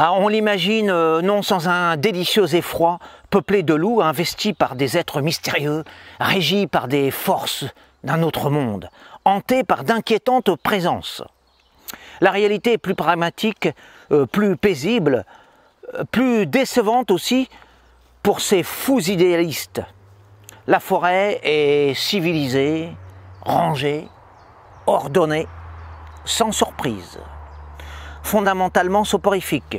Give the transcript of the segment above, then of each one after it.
Ah, on l'imagine euh, non sans un délicieux effroi, peuplé de loups investis par des êtres mystérieux, régis par des forces d'un autre monde, hanté par d'inquiétantes présences. La réalité est plus pragmatique, euh, plus paisible, euh, plus décevante aussi pour ces fous idéalistes. La forêt est civilisée, rangée, ordonnée, sans surprise fondamentalement soporifique.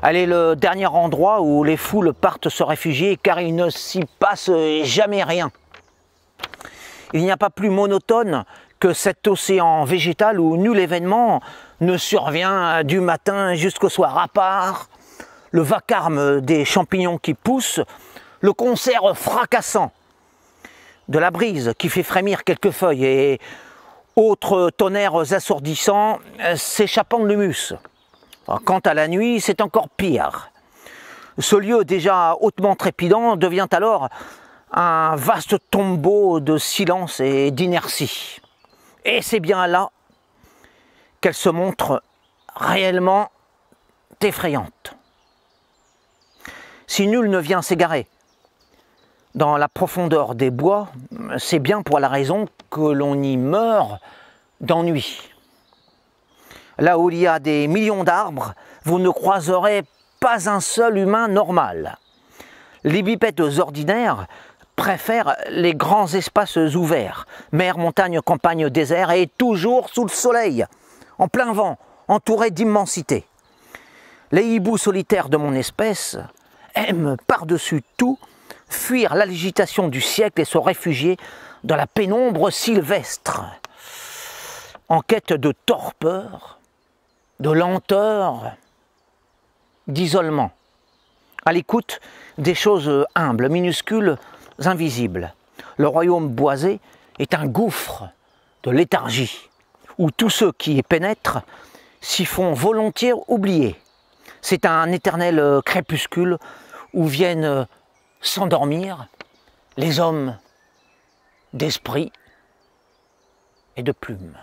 Elle est le dernier endroit où les foules partent se réfugier car il ne s'y passe jamais rien. Il n'y a pas plus monotone que cet océan végétal où nul événement ne survient du matin jusqu'au soir, à part le vacarme des champignons qui poussent, le concert fracassant de la brise qui fait frémir quelques feuilles et autres tonnerres assourdissants euh, s'échappant de l'humus. Ah, quant à la nuit, c'est encore pire. Ce lieu déjà hautement trépidant devient alors un vaste tombeau de silence et d'inertie. Et c'est bien là qu'elle se montre réellement effrayante. Si nul ne vient s'égarer, dans la profondeur des bois, c'est bien pour la raison que l'on y meurt d'ennui. Là où il y a des millions d'arbres, vous ne croiserez pas un seul humain normal. Les bipèdes ordinaires préfèrent les grands espaces ouverts, mer, montagne, campagne, désert, et toujours sous le soleil, en plein vent, entourés d'immensité. Les hiboux solitaires de mon espèce aiment par-dessus tout fuir l'agitation du siècle et se réfugier dans la pénombre sylvestre, en quête de torpeur, de lenteur, d'isolement, à l'écoute des choses humbles, minuscules, invisibles. Le royaume boisé est un gouffre de léthargie, où tous ceux qui y pénètrent s'y font volontiers oublier. C'est un éternel crépuscule où viennent s'endormir les hommes d'esprit et de plumes.